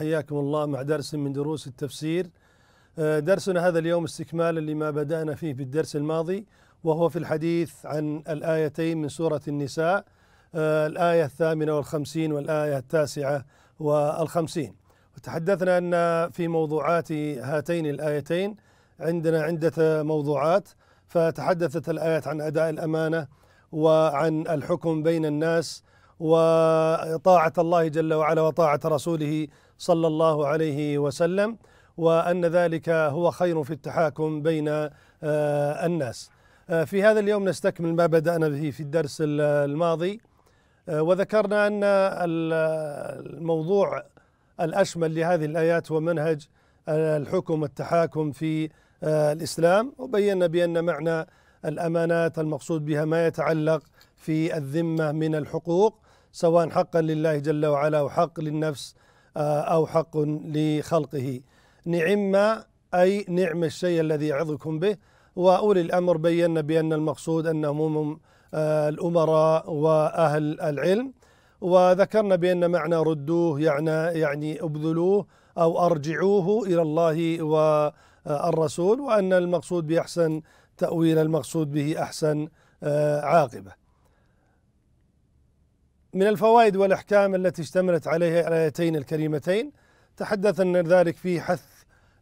حياكم الله مع درس من دروس التفسير آه، درسنا هذا اليوم استكمالا لما بدأنا فيه بالدرس الماضي وهو في الحديث عن الآيتين من سورة النساء آه، الآية الثامنة والخمسين والآية التاسعة والخمسين وتحدثنا أن في موضوعات هاتين الآيتين عندنا عدة موضوعات فتحدثت الآيات عن أداء الأمانة وعن الحكم بين الناس وطاعة الله جل وعلا وطاعة رسوله صلى الله عليه وسلم وأن ذلك هو خير في التحاكم بين آه، الناس آه، في هذا اليوم نستكمل ما بدأنا به في الدرس الماضي آه، وذكرنا أن الموضوع الأشمل لهذه الآيات هو منهج الحكم والتحاكم في الإسلام وبينا بأن معنى الأمانات المقصود بها ما يتعلق في الذمة من الحقوق سواء حقا لله جل وعلا وحق للنفس آه، أو حق لخلقه نعم أي نعم الشيء الذي يعظكم به وأولي الأمر بينا بأن المقصود أنهم هم آه، الأمراء وأهل العلم وذكرنا بأن معنى ردوه يعني يعني أبذلوه أو أرجعوه إلى الله والرسول آه، وأن المقصود بأحسن تأويل المقصود به أحسن عاقبة من الفوائد والأحكام التي اشتملت عليها الآيتين الكريمتين تحدثنا ذلك في حث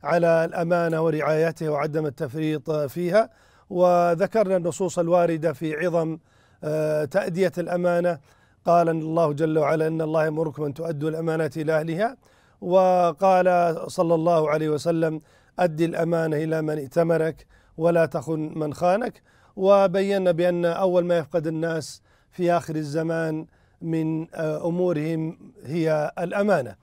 على الأمانة ورعايتها وعدم التفريط فيها وذكرنا النصوص الواردة في عظم آه، تأدية الأمانة قال الله جل وعلا إن الله يأمركم أن تؤدوا الأمانة إلى أهلها وقال صلى الله عليه وسلم أدي الأمانة إلى من ائتمرك ولا تخن من خانك وبينا بأن أول ما يفقد الناس في آخر الزمان من آه، امورهم هي الامانه.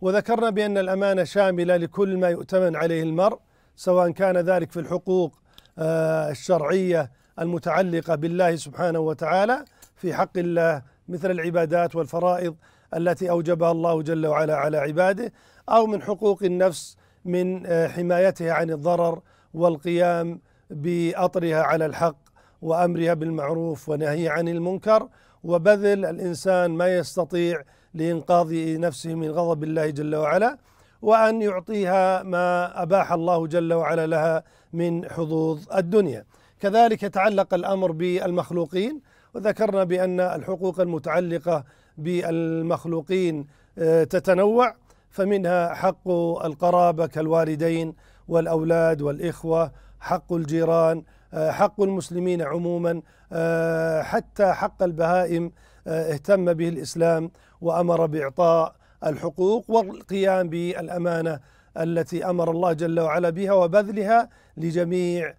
وذكرنا بان الامانه شامله لكل ما يؤتمن عليه المرء سواء كان ذلك في الحقوق آه، الشرعيه المتعلقه بالله سبحانه وتعالى في حق الله مثل العبادات والفرائض التي اوجبها الله جل وعلا على عباده او من حقوق النفس من آه، حمايتها عن الضرر والقيام باطرها على الحق وامرها بالمعروف ونهي عن المنكر وبذل الإنسان ما يستطيع لإنقاذ نفسه من غضب الله جل وعلا وأن يعطيها ما أباح الله جل وعلا لها من حظوظ الدنيا كذلك يتعلق الأمر بالمخلوقين وذكرنا بأن الحقوق المتعلقة بالمخلوقين آه، تتنوع فمنها حق القرابة كالوالدين والأولاد والإخوة حق الجيران آه، حق المسلمين عموما آه، حتى حق البهائم آه، اهتم به الاسلام وامر باعطاء الحقوق والقيام بالامانه التي امر الله جل وعلا بها وبذلها لجميع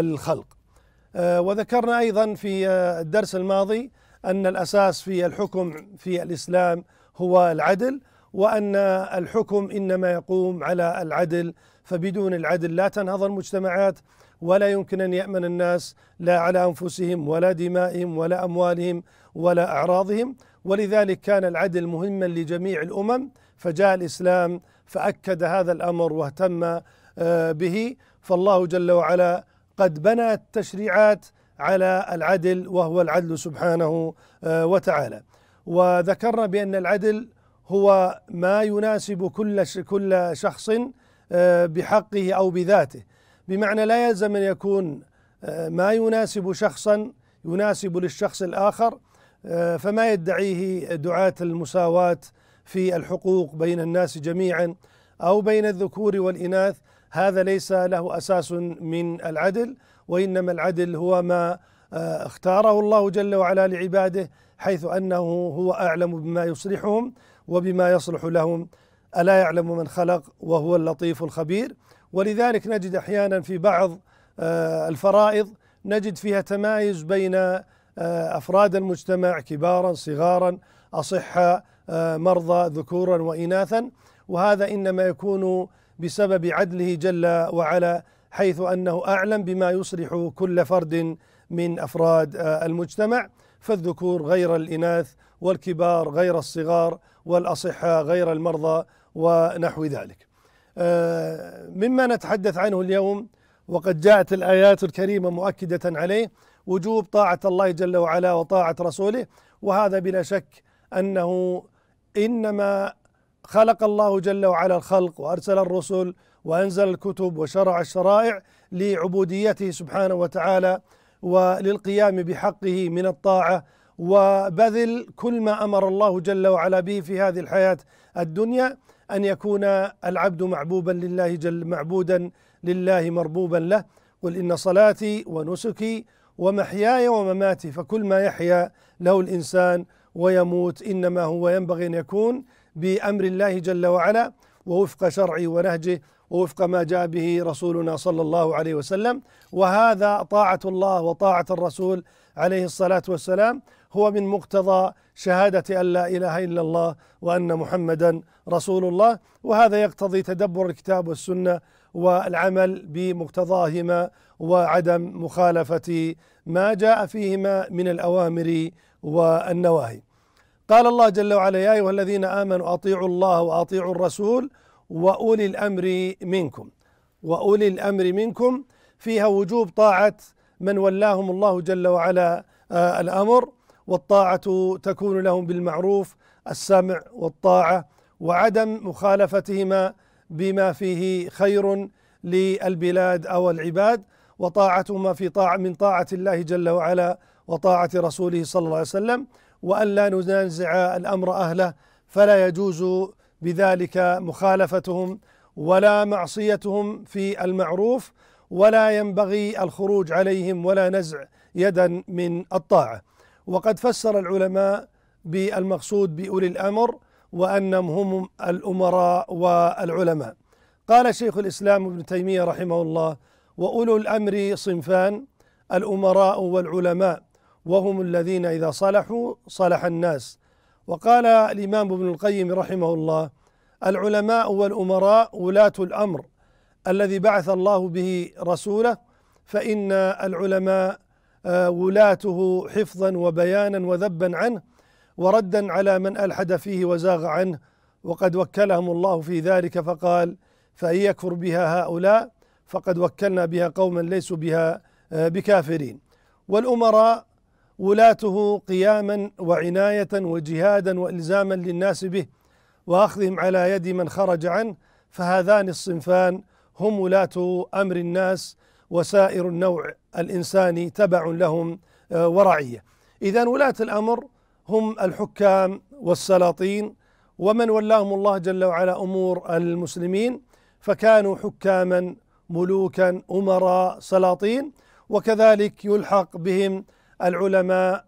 الخلق. وذكرنا ايضا في الدرس الماضي ان الاساس في الحكم في الاسلام هو العدل وان الحكم انما يقوم على العدل فبدون العدل لا تنهض المجتمعات ولا يمكن أن يأمن الناس لا على أنفسهم ولا دمائهم ولا أموالهم ولا أعراضهم ولذلك كان العدل مهما لجميع الأمم فجاء الإسلام فأكد هذا الأمر واهتم آه، به فالله جل وعلا قد بنى التشريعات على العدل وهو العدل سبحانه آه، وتعالى وذكرنا بأن العدل هو ما يناسب كل كل شخص آه، بحقه أو بذاته بمعنى لا يلزم أن يكون آه، ما يناسب شخصا يناسب للشخص الآخر آه، فما يدعيه دعاة المساواة في الحقوق بين الناس جميعا أو بين الذكور والإناث هذا ليس له أساس من العدل وإنما العدل هو ما آه، اختاره الله جل وعلا لعباده حيث انه هو اعلم بما يصلحهم وبما يصلح لهم الا يعلم من خلق وهو اللطيف الخبير ولذلك نجد احيانا في بعض آه، الفرائض نجد فيها تمايز بين آه، افراد المجتمع كبارا صغارا اصحاء آه، مرضى ذكورا واناثا وهذا انما يكون بسبب عدله جل وعلا حيث انه اعلم بما يصلح كل فرد من افراد المجتمع فالذكور غير الاناث والكبار غير الصغار والاصحاء غير المرضى ونحو ذلك. آه، مما نتحدث عنه اليوم وقد جاءت الآيات الكريمة مؤكدة عليه وجوب طاعة الله جل وعلا وطاعة رسوله وهذا بلا شك أنه إنما خلق الله جل وعلا الخلق وأرسل الرسل وأنزل الكتب وشرع الشرائع لعبوديته سبحانه وتعالى وللقيام بحقه من الطاعة وبذل كل ما أمر الله جل وعلا به في هذه الحياة الدنيا أن يكون العبد معبوبا لله جل معبودا لله مربوبا له قل إن صلاتي ونسكي ومحياي ومماتي فكل ما يحيا له الإنسان ويموت إنما هو ينبغي أن يكون بأمر الله جل وعلا ووفق شرعه ونهجه ووفق ما جاء به رسولنا صلى الله عليه وسلم وهذا طاعة الله وطاعة الرسول عليه الصلاة والسلام هو من مقتضى شهادة أن لا إله إلا الله وأن محمدا رسول الله وهذا يقتضي تدبر الكتاب والسنة والعمل بمقتضاهما وعدم مخالفة ما جاء فيهما من الأوامر والنواهي قال الله جل وعلا يا أيها الذين آمنوا أطيعوا الله وأطيعوا الرسول وأولي الأمر منكم وأولي الأمر منكم فيها وجوب طاعة من ولاهم الله جل وعلا آه، الامر والطاعه تكون لهم بالمعروف السمع والطاعه وعدم مخالفتهما بما فيه خير للبلاد او العباد وطاعتهما في طاعة من طاعة الله جل وعلا وطاعة رسوله صلى الله عليه وسلم وأن لا ننازع الأمر أهله فلا يجوز بذلك مخالفتهم ولا معصيتهم في المعروف ولا ينبغي الخروج عليهم ولا نزع يدا من الطاعه وقد فسر العلماء بالمقصود باولي الامر وانهم هم الامراء والعلماء قال شيخ الاسلام ابن تيميه رحمه الله واولو الامر صنفان الامراء والعلماء وهم الذين اذا صلحوا صلح الناس وقال الامام ابن القيم رحمه الله العلماء والامراء ولاه الامر الذي بعث الله به رسوله فإن العلماء آه، ولاته حفظا وبيانا وذبا عنه وردا على من ألحد فيه وزاغ عنه وقد وكلهم الله في ذلك فقال فإن يكفر بها هؤلاء فقد وكلنا بها قوما ليسوا بها آه، بكافرين والأمراء ولاته قياما وعناية وجهادا وإلزاما للناس به وأخذهم على يد من خرج عنه فهذان الصنفان هم ولاة أمر الناس وسائر النوع الإنساني تبع لهم آه، ورعية إذا ولاة الأمر هم الحكام والسلاطين ومن ولاهم الله جل وعلا أمور المسلمين فكانوا حكاما ملوكا أمراء سلاطين وكذلك يلحق بهم العلماء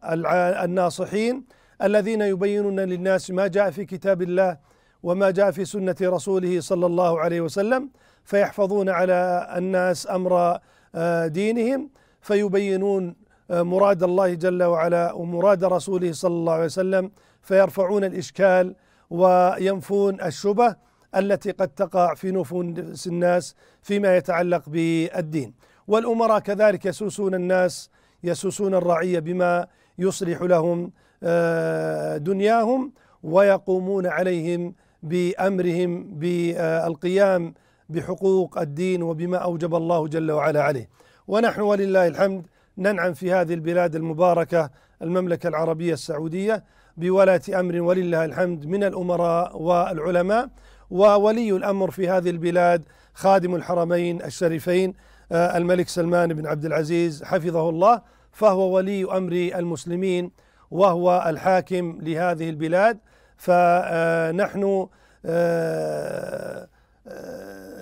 الناصحين الذين يبينون للناس ما جاء في كتاب الله وما جاء في سنة رسوله صلى الله عليه وسلم فيحفظون على الناس امر آه، دينهم فيبينون آه، مراد الله جل وعلا ومراد رسوله صلى الله عليه وسلم فيرفعون الاشكال وينفون الشبه التي قد تقع في نفوس الناس فيما يتعلق بالدين والامراء كذلك يسوسون الناس يسوسون الرعيه بما يصلح لهم آه، دنياهم ويقومون عليهم بامرهم بالقيام بحقوق الدين وبما اوجب الله جل وعلا عليه ونحن ولله الحمد ننعم في هذه البلاد المباركه المملكه العربيه السعوديه بولاة امر ولله الحمد من الامراء والعلماء وولي الامر في هذه البلاد خادم الحرمين الشريفين آه، الملك سلمان بن عبد العزيز حفظه الله فهو ولي امر المسلمين وهو الحاكم لهذه البلاد فنحن آه،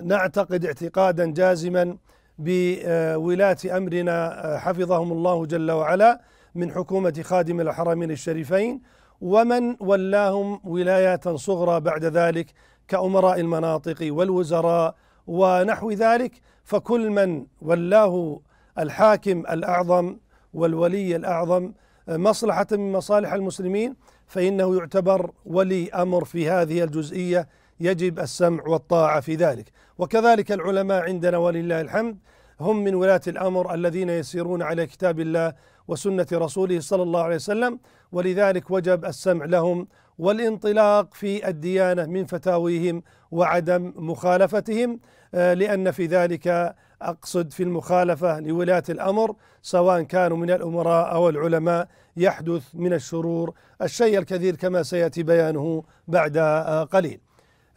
نعتقد اعتقادا جازما بولاة أمرنا حفظهم الله جل وعلا من حكومة خادم الحرمين الشريفين ومن ولاهم ولايات صغرى بعد ذلك كأمراء المناطق والوزراء ونحو ذلك فكل من ولاه الحاكم الأعظم والولي الأعظم مصلحة من مصالح المسلمين فإنه يعتبر ولي أمر في هذه الجزئية يجب السمع والطاعة في ذلك وكذلك العلماء عندنا ولله الحمد هم من ولاة الأمر الذين يسيرون على كتاب الله وسنة رسوله صلى الله عليه وسلم ولذلك وجب السمع لهم والانطلاق في الديانة من فتاويهم وعدم مخالفتهم آه، لأن في ذلك أقصد في المخالفة لولاة الأمر سواء كانوا من الأمراء أو العلماء يحدث من الشرور الشيء الكثير كما سيأتي بيانه بعد آه، قليل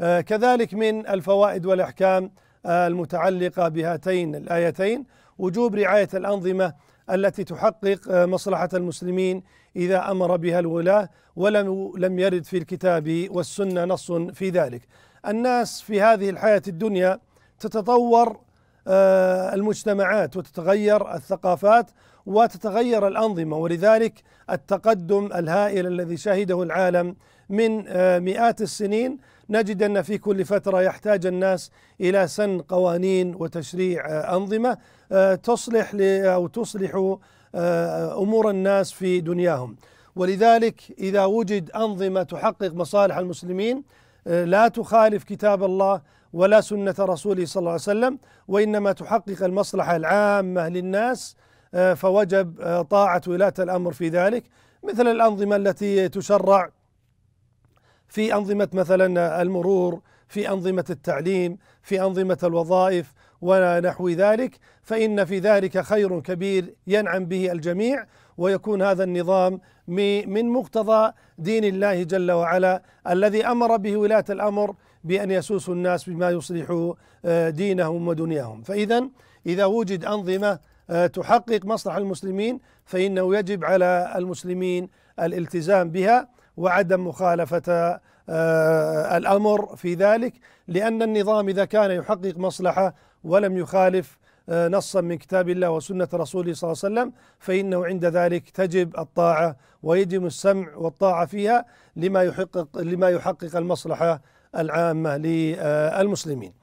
آه، كذلك من الفوائد والأحكام آه، المتعلقة بهاتين الآيتين وجوب رعاية الأنظمة التي تحقق آه، مصلحة المسلمين إذا أمر بها الولاة ولم لم يرد في الكتاب والسنة نص في ذلك. الناس في هذه الحياة الدنيا تتطور آه، المجتمعات وتتغير الثقافات وتتغير الانظمه ولذلك التقدم الهائل الذي شهده العالم من آه، مئات السنين نجد ان في كل فتره يحتاج الناس الى سن قوانين وتشريع آه، انظمه تصلح او تصلح امور الناس في دنياهم ولذلك اذا وجد انظمه تحقق مصالح المسلمين لا تخالف كتاب الله ولا سنة رسوله صلى الله عليه وسلم وإنما تحقق المصلحة العامة للناس آه، فوجب آه، طاعة ولاة الأمر في ذلك مثل الأنظمة التي تشرع في أنظمة مثلا المرور في أنظمة التعليم في أنظمة الوظائف ونحو ذلك فإن في ذلك خير كبير ينعم به الجميع ويكون هذا النظام من مقتضى دين الله جل وعلا الذي أمر به ولاة الأمر بأن يسوسوا الناس بما يصلح آه، دينهم ودنياهم فإذا إذا وجد أنظمة آه، تحقق مصلحة المسلمين فإنه يجب على المسلمين الالتزام بها وعدم مخالفة آه، الأمر في ذلك لأن النظام إذا كان يحقق مصلحة ولم يخالف نصا من كتاب الله وسنة رسوله صلى الله عليه وسلم فإنه عند ذلك تجب الطاعة ويجب السمع والطاعة فيها لما يحقق لما يحقق المصلحة العامة للمسلمين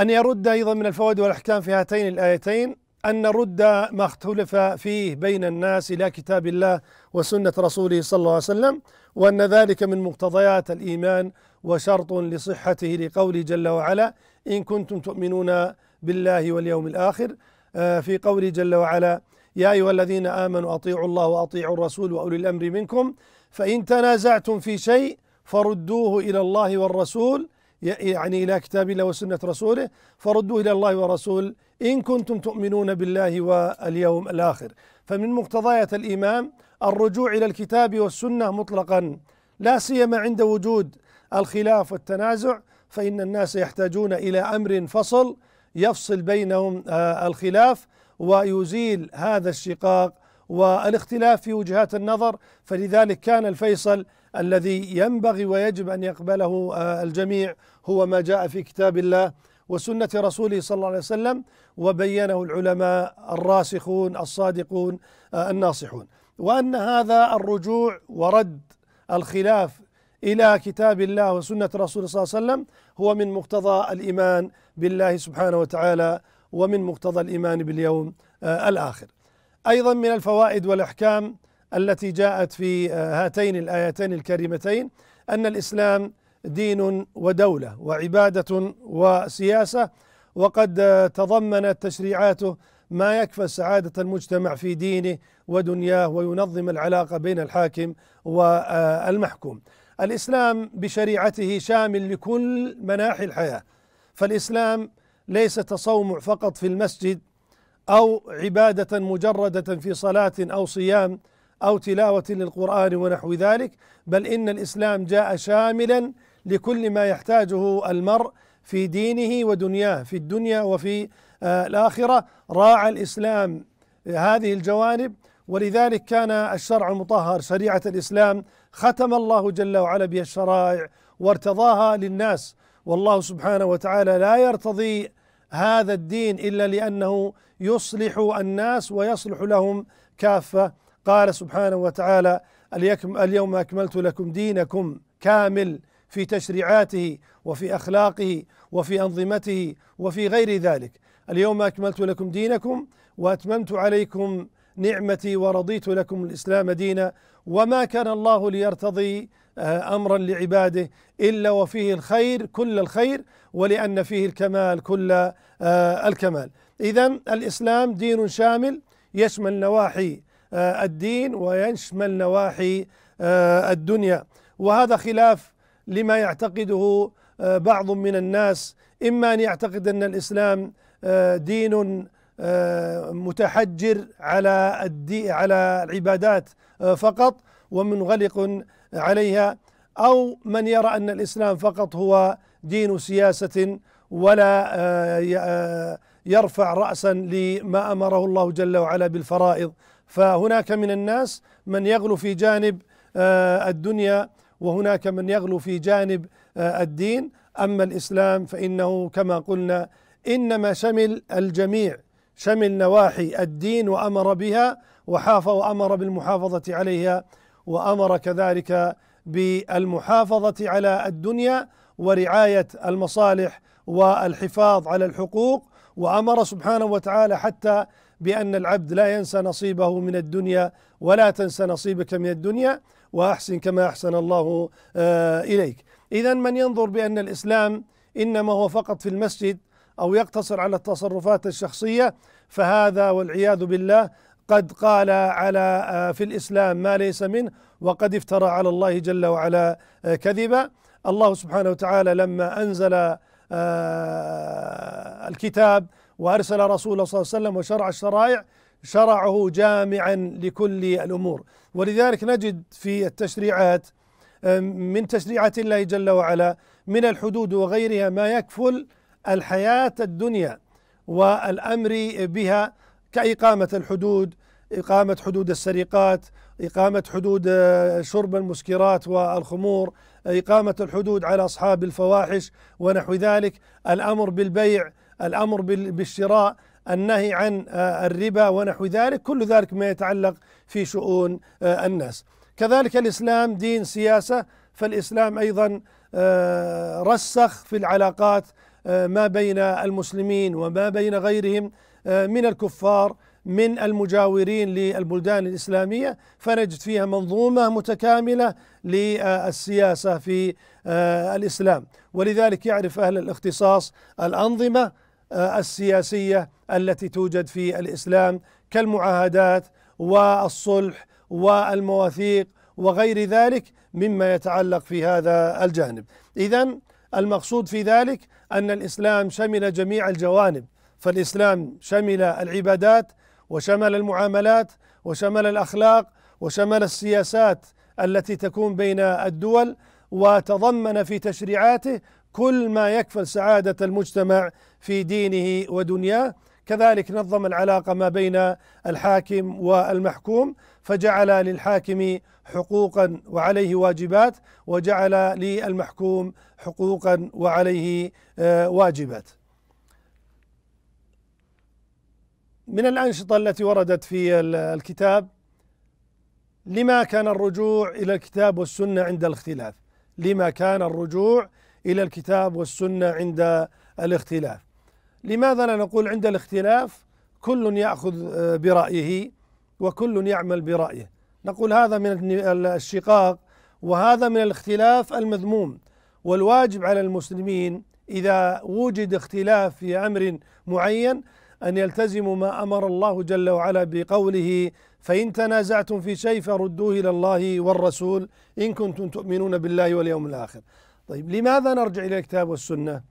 أن يرد أيضا من الفوائد والأحكام في هاتين الآيتين أن نرد ما اختلف فيه بين الناس إلى كتاب الله وسنة رسوله صلى الله عليه وسلم وأن ذلك من مقتضيات الإيمان وشرط لصحته لقوله جل وعلا إن كنتم تؤمنون بالله واليوم الآخر آه، في قوله جل وعلا يا أيها الذين آمنوا أطيعوا الله وأطيعوا الرسول وأولي الأمر منكم فإن تنازعتم في شيء فردوه إلى الله والرسول يعني إلى كتاب الله وسنة رسوله فردوه إلى الله والرسول إن كنتم تؤمنون بالله واليوم الآخر فمن مقتضيات الإمام الرجوع إلى الكتاب والسنة مطلقا لا سيما عند وجود الخلاف والتنازع فإن الناس يحتاجون إلى أمر فصل يفصل بينهم آه، الخلاف ويزيل هذا الشقاق والاختلاف في وجهات النظر فلذلك كان الفيصل الذي ينبغي ويجب أن يقبله آه، الجميع هو ما جاء في كتاب الله وسنة رسوله صلى الله عليه وسلم وبينه العلماء الراسخون الصادقون آه، الناصحون وأن هذا الرجوع ورد الخلاف إلى كتاب الله وسنة رسوله صلى الله عليه وسلم هو من مقتضى الإيمان بالله سبحانه وتعالى ومن مقتضى الإيمان باليوم آه، الآخر أيضا من الفوائد والأحكام التي جاءت في آه، هاتين الايتين الكريمتين ان الاسلام دين ودوله وعباده وسياسه وقد آه، تضمنت تشريعاته ما يكفى سعاده المجتمع في دينه ودنياه وينظم العلاقه بين الحاكم والمحكوم. آه، الاسلام بشريعته شامل لكل مناحي الحياه فالاسلام ليس تصوم فقط في المسجد او عباده مجرده في صلاه او صيام أو تلاوة للقرآن ونحو ذلك بل إن الإسلام جاء شاملا لكل ما يحتاجه المرء في دينه ودنياه في الدنيا وفي آه، الآخرة راعى الإسلام هذه الجوانب ولذلك كان الشرع المطهر شريعة الإسلام ختم الله جل وعلا بها الشرائع وارتضاها للناس والله سبحانه وتعالى لا يرتضي هذا الدين إلا لأنه يصلح الناس ويصلح لهم كافة قال سبحانه وتعالى اليوم أكملت لكم دينكم كامل في تشريعاته وفي أخلاقه وفي أنظمته وفي غير ذلك اليوم أكملت لكم دينكم وأتممت عليكم نعمتي ورضيت لكم الإسلام دينا وما كان الله ليرتضي آه، امرا لعباده الا وفيه الخير كل الخير ولان فيه الكمال كل آه، الكمال. اذا الاسلام دين شامل يشمل نواحي آه، الدين ويشمل نواحي آه، الدنيا وهذا خلاف لما يعتقده آه، بعض من الناس اما ان يعتقد ان الاسلام دين متحجر على الدي على العبادات فقط ومنغلق عليها او من يرى ان الاسلام فقط هو دين سياسه ولا يرفع راسا لما امره الله جل وعلا بالفرائض فهناك من الناس من يغلو في جانب آه، الدنيا وهناك من يغلو في جانب آه، الدين اما الاسلام فانه كما قلنا انما شمل الجميع شمل نواحي الدين وامر بها وحاف وامر بالمحافظه عليها وامر كذلك بالمحافظه على الدنيا ورعايه المصالح والحفاظ على الحقوق وامر سبحانه وتعالى حتى بأن العبد لا ينسى نصيبه من الدنيا ولا تنسى نصيبك من الدنيا وأحسن كما أحسن الله آه، إليك إذا من ينظر بأن الإسلام إنما هو فقط في المسجد أو يقتصر على التصرفات الشخصية فهذا والعياذ بالله قد قال على آه، في الإسلام ما ليس منه وقد افترى على الله جل وعلا آه، كذبا الله سبحانه وتعالى لما أنزل الكتاب وأرسل رسوله صلى الله عليه وسلم وشرع الشرائع شرعه جامعا لكل الأمور ولذلك نجد في التشريعات من تشريعات الله جل وعلا من الحدود وغيرها ما يكفل الحياة الدنيا والأمر بها كإقامة الحدود إقامة حدود السرقات إقامة حدود آه، شرب المسكرات والخمور إقامة الحدود على أصحاب الفواحش ونحو ذلك الأمر بالبيع الامر بالشراء النهي عن آه، الربا ونحو ذلك كل ذلك ما يتعلق في شؤون آه، الناس كذلك الاسلام دين سياسه فالاسلام ايضا آه، رسخ في العلاقات ما بين المسلمين وما بين غيرهم من الكفار من المجاورين للبلدان الاسلاميه فنجد فيها منظومه متكامله للسياسه في الاسلام ولذلك يعرف اهل الاختصاص الانظمه السياسيه التي توجد في الاسلام كالمعاهدات والصلح والمواثيق وغير ذلك مما يتعلق في هذا الجانب. اذا المقصود في ذلك ان الاسلام شمل جميع الجوانب، فالاسلام شمل العبادات وشمل المعاملات وشمل الاخلاق وشمل السياسات التي تكون بين الدول وتضمن في تشريعاته كل ما يكفل سعادة المجتمع في دينه ودنياه كذلك نظم العلاقة ما بين الحاكم والمحكوم فجعل للحاكم حقوقا وعليه واجبات وجعل للمحكوم حقوقا وعليه آه، واجبات من الأنشطة التي وردت في الكتاب لما كان الرجوع إلى الكتاب والسنة عند الاختلاف لما كان الرجوع إلى الكتاب والسنة عند الاختلاف لماذا لا نقول عند الاختلاف كل يأخذ آه، برأيه وكل يعمل برأيه نقول هذا من الشقاق وهذا من الاختلاف المذموم والواجب على المسلمين إذا وجد اختلاف في أمر معين أن يلتزموا ما أمر الله جل وعلا بقوله فإن تنازعتم في شيء فردوه إلى الله والرسول إن كنتم تؤمنون بالله واليوم الآخر طيب لماذا نرجع إلى الكتاب والسنة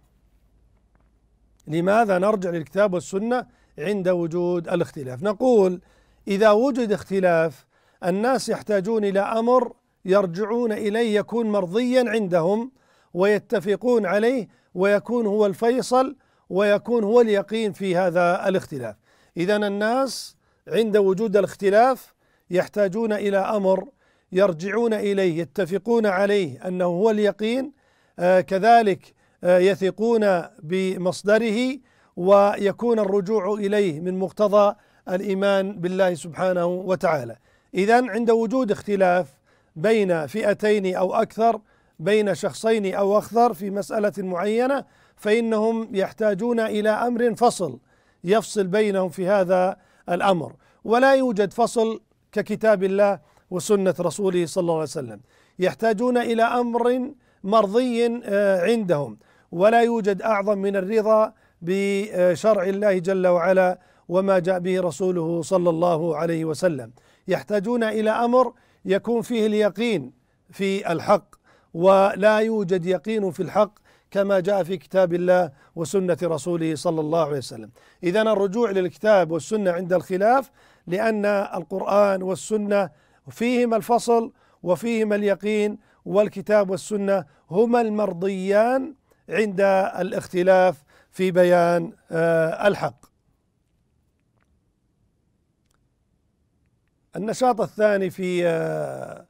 لماذا نرجع للكتاب والسنة عند وجود الاختلاف نقول إذا وجد اختلاف الناس يحتاجون إلى أمر يرجعون إليه يكون مرضيا عندهم ويتفقون عليه ويكون هو الفيصل ويكون هو اليقين في هذا الاختلاف إذا الناس عند وجود الاختلاف يحتاجون إلى أمر يرجعون إليه يتفقون عليه أنه هو اليقين آه، كذلك آه، يثقون بمصدره ويكون الرجوع اليه من مقتضى الايمان بالله سبحانه وتعالى. اذا عند وجود اختلاف بين فئتين او اكثر بين شخصين او اكثر في مساله معينه فانهم يحتاجون الى امر فصل يفصل بينهم في هذا الامر ولا يوجد فصل ككتاب الله وسنه رسوله صلى الله عليه وسلم. يحتاجون الى امر مرضي آه، عندهم ولا يوجد اعظم من الرضا بشرع الله جل وعلا وما جاء به رسوله صلى الله عليه وسلم يحتاجون الى امر يكون فيه اليقين في الحق ولا يوجد يقين في الحق كما جاء في كتاب الله وسنه رسوله صلى الله عليه وسلم اذا الرجوع للكتاب والسنه عند الخلاف لان القران والسنه فيهما الفصل وفيهما اليقين والكتاب والسنة هما المرضيان عند الاختلاف في بيان آه، الحق النشاط الثاني في آه،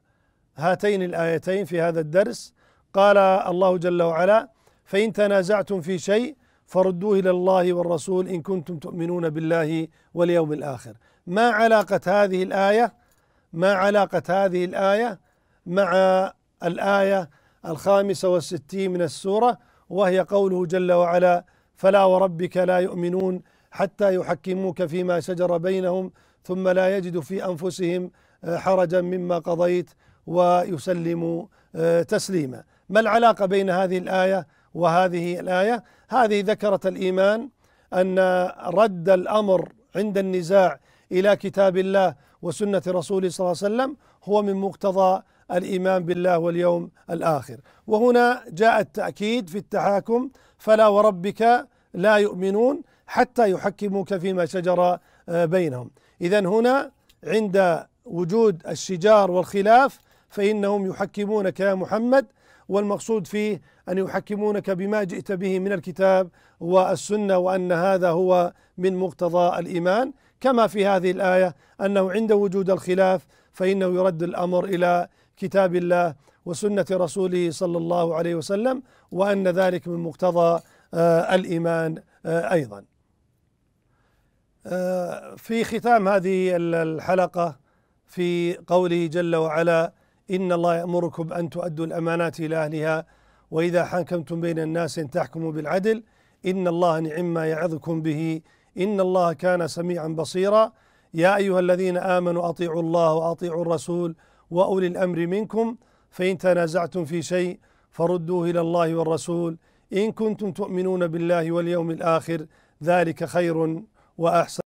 هاتين الآيتين في هذا الدرس قال الله جل وعلا فإن تنازعتم في شيء فردوه إلى الله والرسول إن كنتم تؤمنون بالله واليوم الآخر ما علاقة هذه الآية ما علاقة هذه الآية مع الآية الخامسة والستين من السورة وهي قوله جل وعلا فلا وربك لا يؤمنون حتى يحكموك فيما شجر بينهم ثم لا يجدوا في أنفسهم آه، حرجا مما قضيت ويسلموا آه، تسليما ما العلاقة بين هذه الآية وهذه الآية هذه ذكرت الإيمان أن رد الأمر عند النزاع إلى كتاب الله وسنة رسوله صلى الله عليه وسلم هو من مقتضى الإيمان بالله واليوم الآخر وهنا جاء التأكيد في التحاكم فلا وربك لا يؤمنون حتى يحكموك فيما شجر آه، بينهم إذا هنا عند وجود الشجار والخلاف فإنهم يحكمونك يا محمد والمقصود فيه أن يحكمونك بما جئت به من الكتاب والسنة وأن هذا هو من مقتضى الإيمان كما في هذه الآية أنه عند وجود الخلاف فإنه يرد الأمر إلى كتاب الله وسنة رسوله صلى الله عليه وسلم وأن ذلك من مقتضى آه، الإيمان آه، أيضا آه، في ختام هذه الحلقة في قوله جل وعلا إن الله يأمركم أن تؤدوا الأمانات إلى أهلها وإذا حكمتم بين الناس أن تحكموا بالعدل إن الله نعم ما يعظكم به إن الله كان سميعا بصيرا يا أيها الذين آمنوا أطيعوا الله وأطيعوا الرسول وأولي الأمر منكم فإن تنازعتم في شيء فردوه إلى الله والرسول إن كنتم تؤمنون بالله واليوم الآخر ذلك خير وأحسن